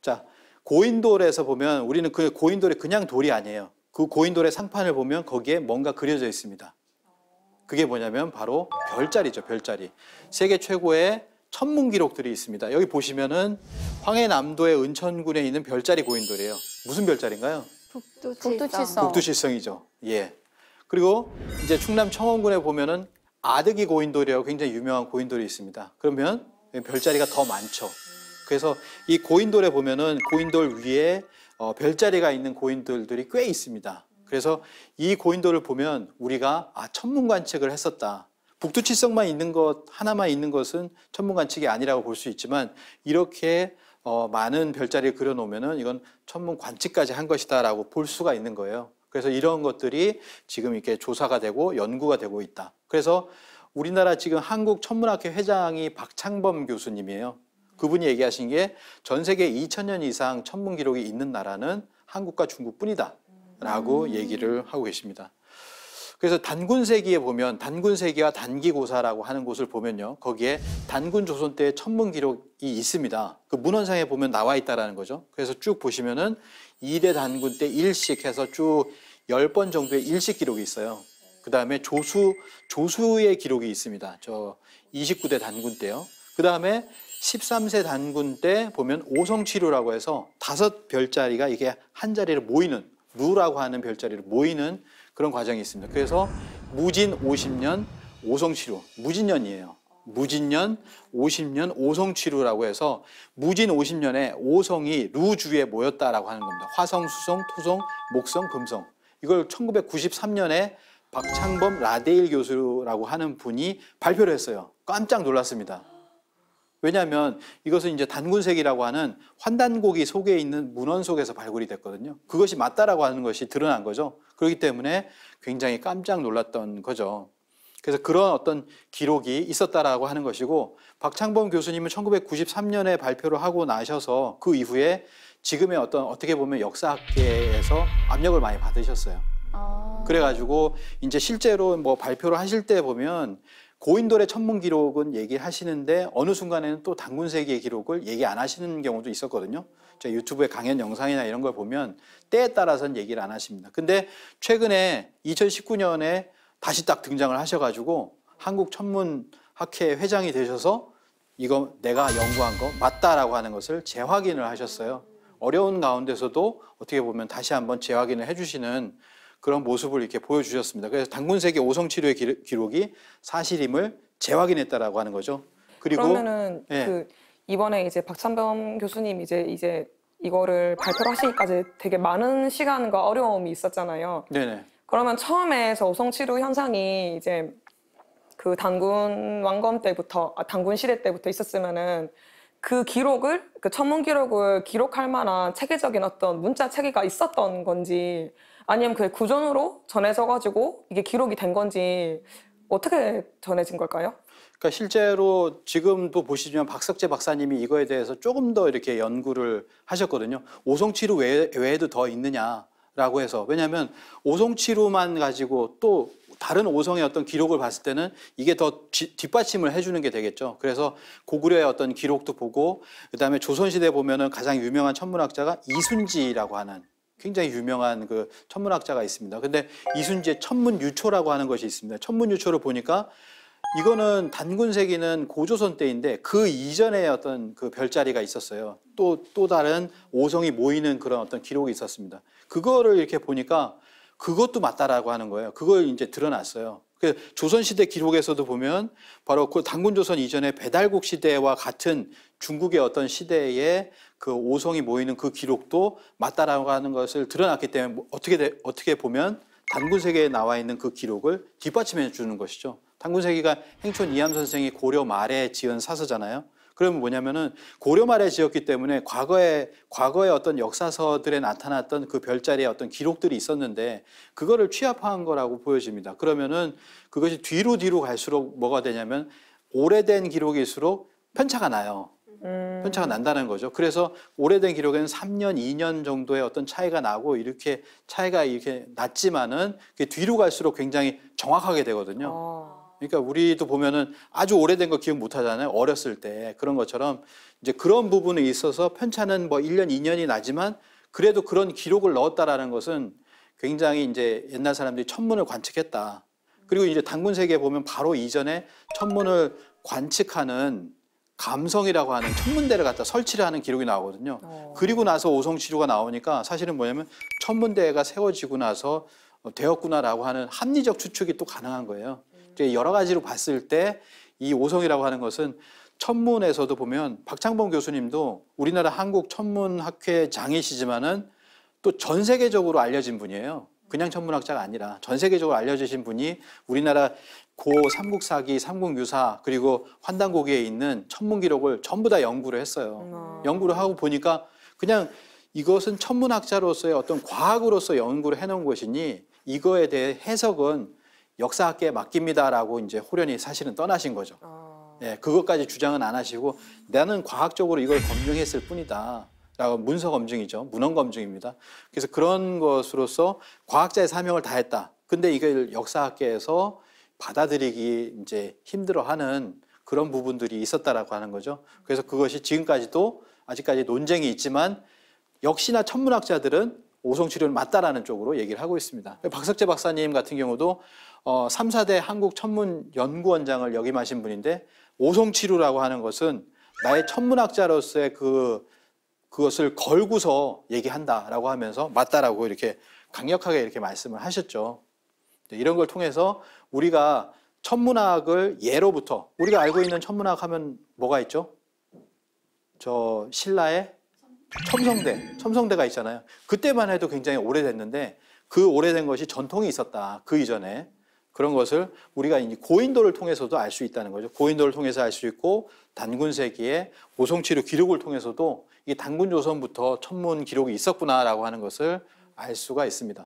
자, 고인돌에서 보면 우리는 그 고인돌이 그냥 돌이 아니에요. 그 고인돌의 상판을 보면 거기에 뭔가 그려져 있습니다. 그게 뭐냐면 바로 별자리죠, 별자리. 세계 최고의 천문 기록들이 있습니다. 여기 보시면은 황해남도의 은천군에 있는 별자리 고인돌이에요. 무슨 별자리인가요? 북두칠성. 북두칠성이죠. 예. 그리고 이제 충남 청원군에 보면은 아득이 고인돌이라고 굉장히 유명한 고인돌이 있습니다. 그러면 별자리가 더 많죠. 그래서 이 고인돌에 보면은 고인돌 위에 어, 별자리가 있는 고인돌들이 꽤 있습니다. 그래서 이 고인돌을 보면 우리가 아 천문관측을 했었다. 북두칠성만 있는 것 하나만 있는 것은 천문관측이 아니라고 볼 수 있지만 이렇게 어, 많은 별자리를 그려놓으면은 이건 천문관측까지 한 것이다라고 볼 수가 있는 거예요. 그래서 이런 것들이 지금 이렇게 조사가 되고 연구가 되고 있다. 그래서 우리나라 지금 한국 천문학회 회장이 박창범 교수님이에요. 그분이 얘기하신 게 전 세계 2 0 0 0년 이상 천문 기록이 있는 나라는 한국과 중국뿐이다. 라고 음. 얘기를 하고 계십니다. 그래서 단군세기에 보면 단군세기와 단기고사라고 하는 곳을 보면요. 거기에 단군 조선 때의 천문 기록이 있습니다. 그 문헌상에 보면 나와 있다라는 거죠. 그래서 쭉 보시면은 2대 단군 때 일식 해서 쭉 10번 정도의 일식 기록이 있어요. 그다음에 조수 조수의 기록이 있습니다. 저 29대 단군 때요. 그다음에 13세 단군 때 보면 오성치루라고 해서 다섯 별자리가 이게 한 자리를 모이는 루라고 하는 별자리를 모이는 그런 과정이 있습니다. 그래서 무진 50년 오성치료 무진년이에요. 무진년 50년 오성치료라고 해서 무진 50년에 오성이 루주에 모였다라고 하는 겁니다. 화성, 수성, 토성, 목성, 금성 이걸 1993년에 박창범 라데일 교수라고 하는 분이 발표를 했어요. 깜짝 놀랐습니다. 왜냐하면 이것은 이제 단군색이라고 하는 환단고기 속에 있는 문헌 속에서 발굴이 됐거든요. 그것이 맞다라고 하는 것이 드러난 거죠. 그렇기 때문에 굉장히 깜짝 놀랐던 거죠. 그래서 그런 어떤 기록이 있었다라고 하는 것이고 박창범 교수님은 1993년에 발표를 하고 나셔서 그 이후에 지금의 어떤 어떻게 보면 역사학계에서 압력을 많이 받으셨어요. 아... 그래가지고 이제 실제로 뭐 발표를 하실 때 보면 고인돌의 천문 기록은 얘기하시는데 어느 순간에는 또 단군 세계의 기록을 얘기 안 하시는 경우도 있었거든요. 제유튜브에 강연 영상이나 이런 걸 보면 때에 따라서는 얘기를 안 하십니다. 근데 최근에 2019년에 다시 딱 등장을 하셔가지고 한국 천문 학회 회장이 되셔서 이거 내가 연구한 거 맞다라고 하는 것을 재확인을 하셨어요. 어려운 가운데서도 어떻게 보면 다시 한번 재확인을 해주시는 그런 모습을 이렇게 보여주셨습니다. 그래서 당군 세계 오성 치료의 기록이 사실임을 재확인했다라고 하는 거죠. 그리고 그러면은 예. 그 이번에 이제 박찬범 교수님 이제 이제 이거를 발표를 하시기까지 되게 많은 시간과 어려움이 있었잖아요. 네네. 그러면 처음에 저 오성 치료 현상이 이제 그 단군 왕검 때부터 아, 단군 시대 때부터 있었으면은 그 기록을 그 천문 기록을 기록할 만한 체계적인 어떤 문자 체계가 있었던 건지 아니면 그게 구전으로 전해져 가지고 이게 기록이 된 건지 어떻게 전해진 걸까요? 그러니까 실제로 지금도 보시면 박석재 박사님이 이거에 대해서 조금 더 이렇게 연구를 하셨거든요. 오송치루 외, 에도더 있느냐. 라고 해서 왜냐하면 오송치로만 가지고 또 다른 오성의 어떤 기록을 봤을 때는 이게 더 뒷받침을 해주는 게 되겠죠. 그래서 고구려의 어떤 기록도 보고 그다음에 조선시대 보면은 가장 유명한 천문학자가 이순지라고 하는 굉장히 유명한 그 천문학자가 있습니다. 근데 이순지의 천문유초라고 하는 것이 있습니다. 천문유초를 보니까 이거는 단군세기는 고조선 때인데 그 이전에 어떤 그 별자리가 있었어요. 또 또 다른 오성이 모이는 그런 어떤 기록이 있었습니다. 그거를 이렇게 보니까 그것도 맞다라고 하는 거예요. 그걸 이제 드러났어요. 그래서 조선시대 기록에서도 보면 바로 그 당군조선 이전의 배달국 시대와 같은 중국의 어떤 시대에 그 오성이 모이는 그 기록도 맞다라고 하는 것을 드러났기 때문에 뭐 어떻게, 어떻게 보면 단군세계에 나와 있는 그 기록을 뒷받침해 주는 것이죠. 단군세계가 행촌 이암 선생이 고려 말에 지은 사서잖아요. 그러면 뭐냐면은 고려 말에 지었기 때문에 과거에 과거의 어떤 역사서들에 나타났던 그 별자리의 어떤 기록들이 있었는데 그거를 취합한 거라고 보여집니다. 그러면은 그것이 뒤로 뒤로 갈수록 뭐가 되냐면 오래된 기록일수록 편차가 나요. 음. 편차가 난다는 거죠. 그래서 오래된 기록에는 3년, 2년 정도의 어떤 차이가 나고 이렇게 차이가 이렇게 났지만은 뒤로 갈수록 굉장히 정확하게 되거든요. 어. 그러니까 우리도 보면은 아주 오래된 거 기억 못 하잖아요. 어렸을 때. 그런 것처럼 이제 그런 부분에 있어서 편차는 뭐 1년, 2년이 나지만 그래도 그런 기록을 넣었다라는 것은 굉장히 이제 옛날 사람들이 천문을 관측했다. 그리고 이제 당군 세계에 보면 바로 이전에 천문을 관측하는 감성이라고 하는 천문대를 갖다 설치를 하는 기록이 나오거든요. 어. 그리고 나서 오성치료가 나오니까 사실은 뭐냐면 천문대가 세워지고 나서 어, 되었구나라고 하는 합리적 추측이 또 가능한 거예요. 여러 가지로 봤을 때 이 오성이라고 하는 것은 천문에서도 보면 박창범 교수님도 우리나라 한국 천문학회 장이시지만은 또 전 세계적으로 알려진 분이에요. 그냥 천문학자가 아니라 전 세계적으로 알려지신 분이 우리나라 고 삼국사기, 삼국유사 그리고 환단고기에 있는 천문 기록을 전부 다 연구를 했어요. 연구를 하고 보니까 그냥 이것은 천문학자로서의 어떤 과학으로서 연구를 해놓은 것이니 이거에 대해 해석은 역사학계에 맡깁니다라고 이제 호련이 사실은 떠나신 거죠. 어... 예, 그것까지 주장은 안 하시고 나는 과학적으로 이걸 검증했을 뿐이다. 라고 문서 검증이죠. 문헌 검증입니다. 그래서 그런 것으로서 과학자의 사명을 다했다. 근데 이걸 역사학계에서 받아들이기 이제 힘들어하는 그런 부분들이 있었다라고 하는 거죠. 그래서 그것이 지금까지도 아직까지 논쟁이 있지만 역시나 천문학자들은 오송 치료는 맞다라는 쪽으로 얘기를 하고 있습니다. 박석재 박사님 같은 경우도 어, 3, 4대 한국 천문 연구원장을 역임하신 분인데 오송 치료라고 하는 것은 나의 천문학자로서의 그 그것을 걸고서 얘기한다라고 하면서 맞다라고 이렇게 강력하게 이렇게 말씀을 하셨죠. 네, 이런 걸 통해서 우리가 천문학을 예로부터 우리가 알고 있는 천문학 하면 뭐가 있죠? 저 신라의 첨성대, 첨성대가 있잖아요. 그때만 해도 굉장히 오래됐는데 그 오래된 것이 전통이 있었다. 그 이전에. 그런 것을 우리가 고인도를 통해서도 알 수 있다는 거죠. 고인도를 통해서 알 수 있고 단군 세기의 오송치료 기록을 통해서도 이 단군 조선부터 천문 기록이 있었구나라고 하는 것을 알 수가 있습니다.